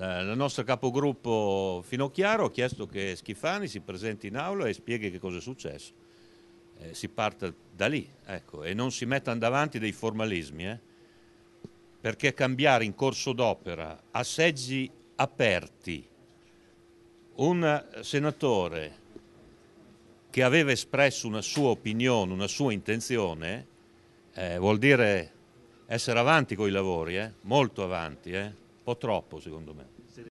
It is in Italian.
il nostro capogruppo Finocchiaro ha chiesto che Schifani si presenti in aula e spieghi che cosa è successo. Eh, si parte da lì ecco, e non si mettano davanti dei formalismi, eh? perché cambiare in corso d'opera a seggi aperti un senatore che aveva espresso una sua opinione, una sua intenzione, eh, vuol dire essere avanti con i lavori, eh, molto avanti. Eh po' troppo secondo me.